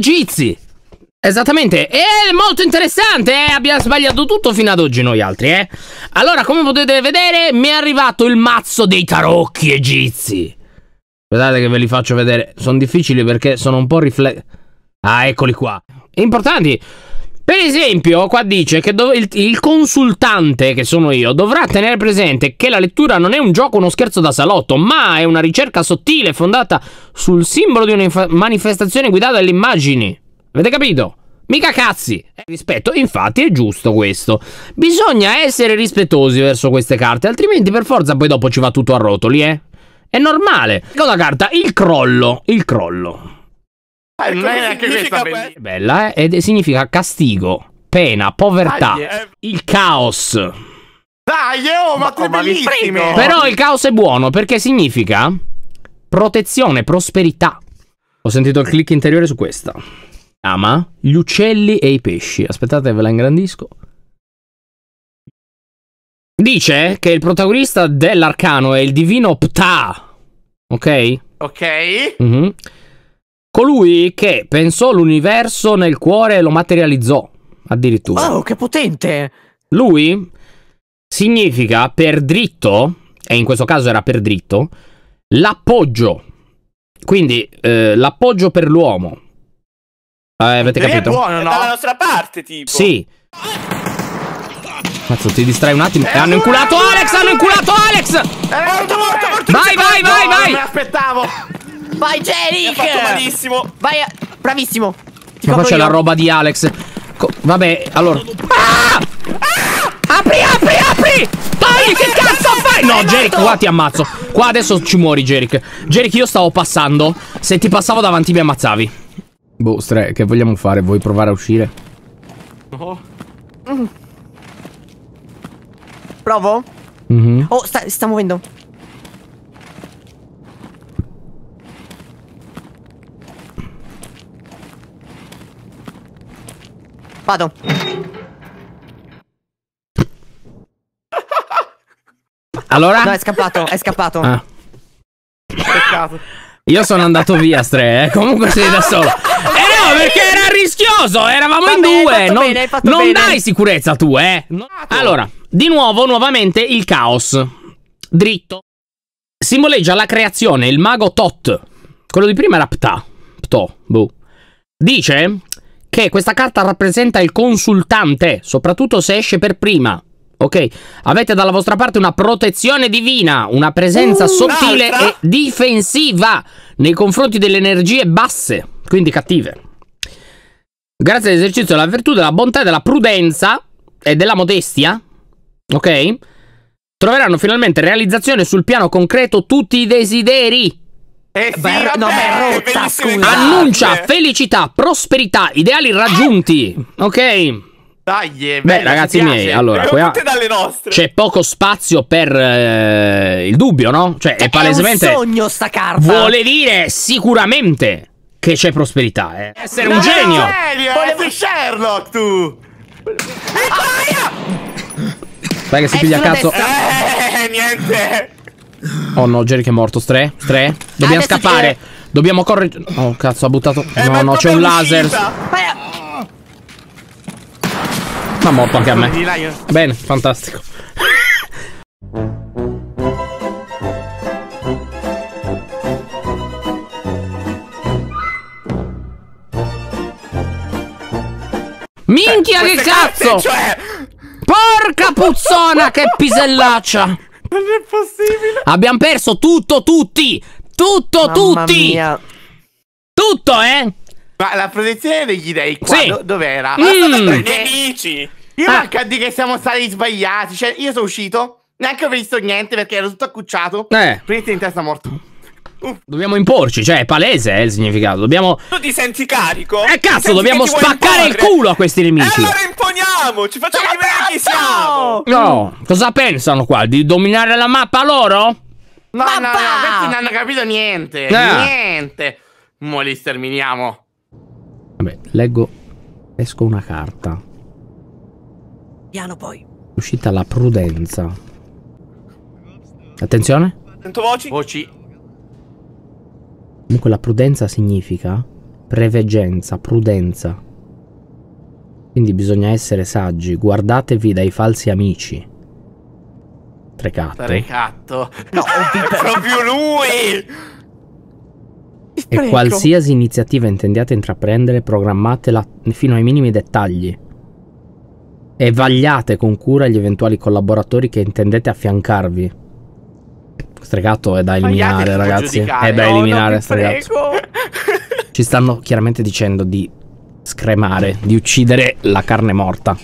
jiu Esattamente, è molto interessante, eh? abbiamo sbagliato tutto fino ad oggi noi altri, eh? Allora, come potete vedere, mi è arrivato il mazzo dei tarocchi egizi. Guardate che ve li faccio vedere, sono difficili perché sono un po' riflessi Ah, eccoli qua. Importanti. Per esempio, qua dice che il, il, consultante, che sono io, dovrà tenere presente che la lettura non è un gioco, uno scherzo da salotto, ma è una ricerca sottile fondata sul simbolo di una manifestazione guidata dalle immagini. Avete capito? Mica cazzi! Eh, rispetto, infatti, è giusto questo. Bisogna essere rispettosi verso queste carte, altrimenti per forza poi dopo ci va tutto a rotoli, eh? È normale. Seconda carta, il crollo. Il crollo. Ah, eh, non è neanche questa bella. bella, eh? Ed significa castigo, pena, povertà, Dai, eh. il caos. Dai, eh, oh, ma, oh, ma bellissimo! Però il caos è buono perché significa protezione, prosperità. Ho sentito il click interiore su questa ama gli uccelli e i pesci. Aspettate, ve la ingrandisco. Dice che il protagonista dell'arcano è il divino Ptah. Ok? Ok. Mm -hmm. Colui che pensò l'universo nel cuore e lo materializzò. Addirittura. Oh, che potente! Lui significa per dritto, e in questo caso era per dritto, l'appoggio. Quindi eh, l'appoggio per l'uomo, eh, avete capito? È buono, no? È dalla nostra parte, tipo. Sì. Cazzo, ti distrai un attimo. E hanno inculato Alex! Hanno inculato Alex! È morto, morto, morto! Vai, vai, vai, vai! Non l'aspettavo! Vai, Jerick! fatto malissimo! Vai, bravissimo! Ti Ma qua c'è la roba di Alex. Co vabbè, allora. Ah! Ah! Apri, apri, apri! Togli, che cazzo fai? No, Jerick, qua ti ammazzo. Qua adesso ci muori, Jerick. Jerick, io stavo passando. Se ti passavo davanti mi ammazzavi. Boh, Stre, che vogliamo fare? Vuoi provare a uscire? No. Oh. Mm. Provo? Mm -hmm. Oh, sta, sta muovendo. Vado. Allora? No, è scappato, è scappato. Ah. Peccato. Io sono andato via, Stre, eh. Comunque sei da solo perché era rischioso. Eravamo Va in bene, due. Non, bene, non bene. dai sicurezza tu, eh. Allora, di nuovo, nuovamente il caos. Dritto. Simboleggia la creazione, il mago Tot. Quello di prima era Ptah. Ptah, boh. Dice che questa carta rappresenta il consultante, soprattutto se esce per prima. Ok, avete dalla vostra parte una protezione divina, una presenza uh, sottile e difensiva nei confronti delle energie basse, quindi cattive. Grazie all'esercizio della virtù, della bontà, della prudenza e della modestia, ok? Troveranno finalmente realizzazione sul piano concreto tutti i desideri. Eh sì, beh, no, beh, eh, rotta, scusa. Annuncia felicità, prosperità, ideali raggiunti, ok? Dai, eh, beh, beh ragazzi miei, allora qua c'è poco spazio per eh, il dubbio, no? Cioè, è palesemente. È un sogno sta carta. Vuole dire sicuramente che c'è prosperità, eh. Essere no, un genio! Serio, Volevo... Eh, Sherlock, tu! Dai che si piglia cazzo. Eh, niente! Oh no, Jerry che è morto. Stre? Stre? Dobbiamo ah, scappare. Dobbiamo correre. Oh cazzo, ha buttato. Eh, no, no, c'è un laser. Ma morto anche a me. Eh. Bene, fantastico. Minchia che cazzo! cioè... Porca puzzona che pisellaccia! Non è possibile! Abbiamo perso tutto, tutti! Tutto, Mamma tutti! Mia. Tutto, eh! Ma la protezione degli dei qua sì. do dov'era? Mm. Ma nemici! Io ah. manca di che siamo stati sbagliati, cioè io sono uscito, neanche ho visto niente perché ero tutto accucciato. Eh. Prendete in testa morto. Dobbiamo imporci, cioè è palese eh, il significato. Dobbiamo. Tu ti senti carico? Eh cazzo, dobbiamo spaccare il culo a questi nemici. E allora imponiamo, ci facciamo vedere chi siamo. No, cosa pensano qua? Di dominare la mappa loro? No, mappa! no, no, questi non hanno capito niente. Eh. Niente. Mo li sterminiamo. Vabbè, leggo. Esco una carta. Piano poi. Uscita la prudenza. Attenzione. Sento voci. Voci Comunque la prudenza significa preveggenza, prudenza. Quindi bisogna essere saggi, guardatevi dai falsi amici. Trecatto. Trecatto. No, è proprio lui! E qualsiasi iniziativa intendiate intraprendere, programmatela fino ai minimi dettagli. E vagliate con cura gli eventuali collaboratori che intendete affiancarvi. Stregato è da eliminare, ragazzi. È da eliminare, oh, stregato. Ci stanno chiaramente dicendo di scremare, di uccidere la carne morta.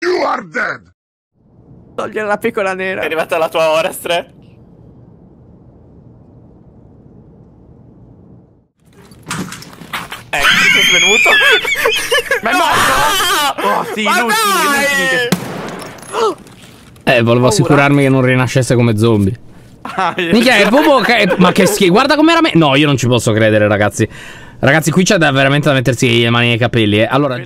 You are dead! Togliere la piccola nera. È arrivata la tua ora, Stre. Ecco, eh, ti sei svenuto. Ma è morto! Oh, sì, Ma non, dai! non, non, non, eh, volevo paura. assicurarmi che non rinascesse come zombie. Ah, Mica, è proprio. Che... Ma che schifo. Guarda com'era me. No, io non ci posso credere, ragazzi. Ragazzi, qui c'è da veramente da mettersi le mani nei capelli. Eh. Allora.